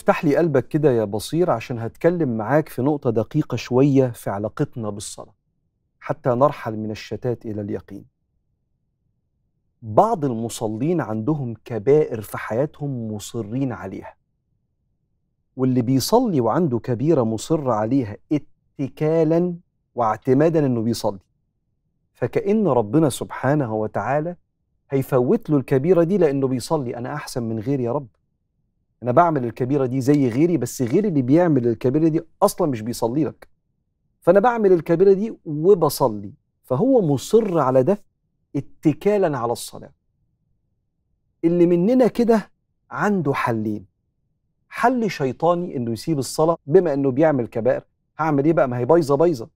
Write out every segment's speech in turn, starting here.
افتح لي قلبك كده يا بصير عشان هتكلم معاك في نقطة دقيقة شوية في علاقتنا بالصلاة حتى نرحل من الشتات إلى اليقين بعض المصلين عندهم كبائر في حياتهم مصرين عليها واللي بيصلي وعنده كبيرة مصر عليها اتكالا واعتمادا انه بيصلي فكأن ربنا سبحانه وتعالى هيفوت له الكبيرة دي لأنه بيصلي أنا أحسن من غير يا رب انا بعمل الكبيره دي زي غيري بس غيري اللي بيعمل الكبيره دي اصلا مش بيصلي لك فانا بعمل الكبيره دي وبصلي فهو مصر على ده اتكالا على الصلاه اللي مننا كده عنده حلين حل شيطاني انه يسيب الصلاه بما انه بيعمل كبائر هعمل ايه بقى ما هي بايظه بايظه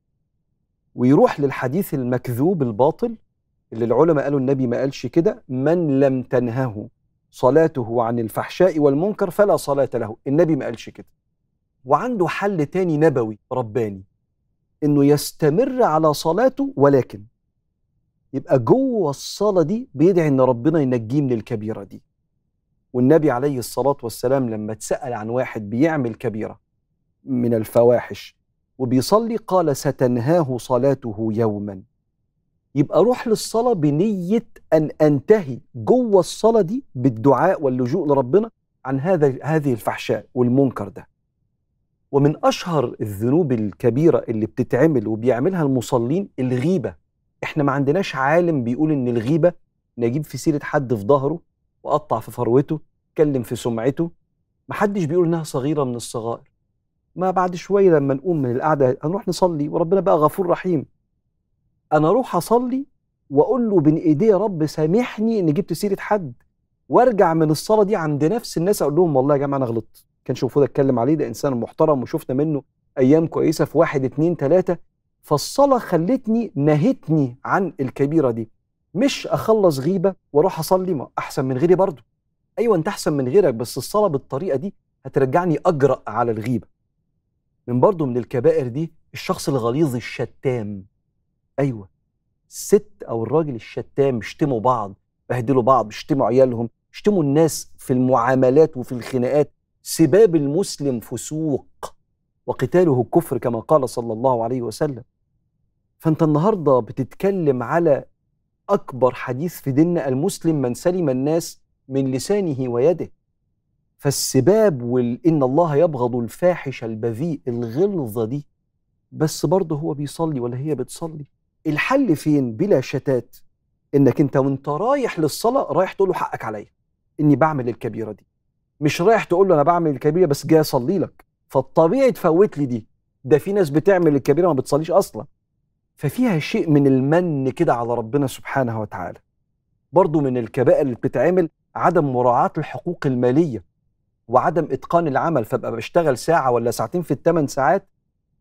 ويروح للحديث المكذوب الباطل اللي العلماء قالوا النبي ما قالش كده من لم تنهه صلاته عن الفحشاء والمنكر فلا صلاة له النبي ما قالش كده وعنده حل تاني نبوي رباني انه يستمر على صلاته ولكن يبقى جوه الصلاة دي بيدعي ان ربنا ينجيه من الكبيرة دي والنبي عليه الصلاة والسلام لما اتسأل عن واحد بيعمل كبيرة من الفواحش وبيصلي قال ستنهاه صلاته يوما يبقى روح للصلاه بنيه ان انتهي جوه الصلاه دي بالدعاء واللجوء لربنا عن هذا هذه الفحشاء والمنكر ده ومن اشهر الذنوب الكبيره اللي بتتعمل وبيعملها المصلين الغيبه احنا ما عندناش عالم بيقول ان الغيبه نجيب في سيره حد في ظهره وقطع في فروته اتكلم في سمعته ما حدش بيقول انها صغيره من الصغائر ما بعد شويه لما نقوم من القعده هنروح نصلي وربنا بقى غفور رحيم انا اروح اصلي واقول له بين ايديه يا رب سامحني ان جبت سيره حد وارجع من الصلاه دي عند نفس الناس اقول لهم والله يا جماعه انا غلطت كانش المفروض اتكلم عليه ده انسان محترم وشفنا منه ايام كويسه في واحد اتنين تلاته فالصلاه خلتني نهتني عن الكبيره دي مش اخلص غيبه واروح اصلي ما احسن من غيري برضه ايوه انت احسن من غيرك بس الصلاه بالطريقه دي هترجعني اجرأ على الغيبه من برضه من الكبائر دي الشخص الغليظ الشتام ايوه الست او الراجل الشتام بيشتموا بعض بهدلوا بعض بيشتموا عيالهم بيشتموا الناس في المعاملات وفي الخناقات سباب المسلم فسوق وقتاله كفر كما قال صلى الله عليه وسلم فانت النهارده بتتكلم على اكبر حديث في ديننا المسلم من سلم الناس من لسانه ويده فالسباب وان الله يبغض الفاحش البذيء الغلظه دي بس برضه هو بيصلي ولا هي بتصلي الحل فين بلا شتات انك انت وانت رايح للصلاه رايح تقول له حقك عليا اني بعمل الكبيره دي مش رايح تقول له انا بعمل الكبيره بس جاي اصلي لك فالطبيعي تفوت لي دي ده في ناس بتعمل الكبيره ما بتصليش اصلا ففيها شيء من المن كده على ربنا سبحانه وتعالى برضو من الكبائر اللي بتتعمل عدم مراعاة الحقوق المالية وعدم إتقان العمل فبقى بشتغل ساعة ولا ساعتين في الثمان ساعات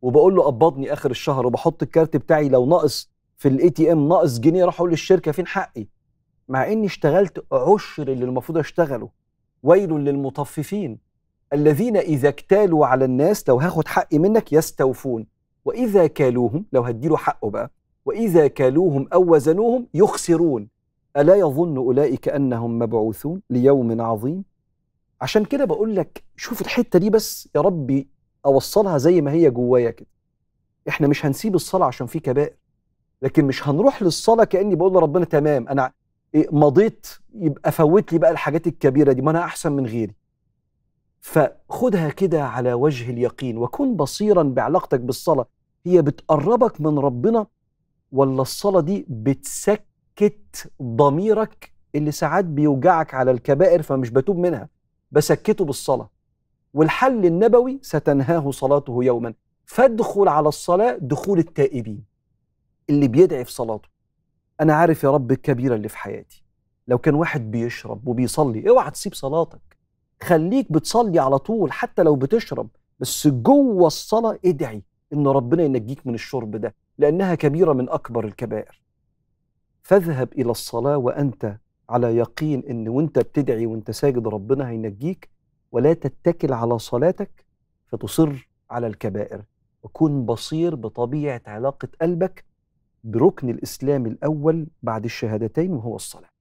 وبقول له قبضني آخر الشهر وبحط الكارت بتاعي لو ناقص في الاي تي ام ناقص جنيه راح اقول للشركه فين حقي مع اني اشتغلت عشر اللي المفروض اشتغله ويل للمطففين الذين اذا اكتالوا على الناس لو هاخد حقي منك يستوفون واذا كالوهم لو هديله حقه بقى واذا كالوهم او وزنوهم يخسرون الا يظن اولئك انهم مبعوثون ليوم عظيم عشان كده بقول لك شوف الحته دي بس يا ربي اوصلها زي ما هي جوايا كده احنا مش هنسيب الصلاه عشان في كبائر لكن مش هنروح للصلاه كاني بقول لربنا تمام انا إيه، مضيت يبقى فوت لي بقى الحاجات الكبيره دي ما انا احسن من غيري فخدها كده على وجه اليقين وكن بصيرا بعلاقتك بالصلاه هي بتقربك من ربنا ولا الصلاه دي بتسكت ضميرك اللي ساعات بيوجعك على الكبائر فمش بتوب منها بسكته بالصلاه والحل النبوي ستنهاه صلاته يوما فادخل على الصلاه دخول التائبين اللي بيدعي في صلاته انا عارف يا رب الكبيره اللي في حياتي لو كان واحد بيشرب وبيصلي اوعى تسيب صلاتك خليك بتصلي على طول حتى لو بتشرب بس جوه الصلاه ادعي ان ربنا ينجيك من الشرب ده لانها كبيره من اكبر الكبائر فاذهب الى الصلاه وانت على يقين ان وانت بتدعي وانت ساجد ربنا هينجيك ولا تتكل على صلاتك فتصر على الكبائر وكن بصير بطبيعه علاقه قلبك بركن الإسلام الأول بعد الشهادتين وهو الصلاة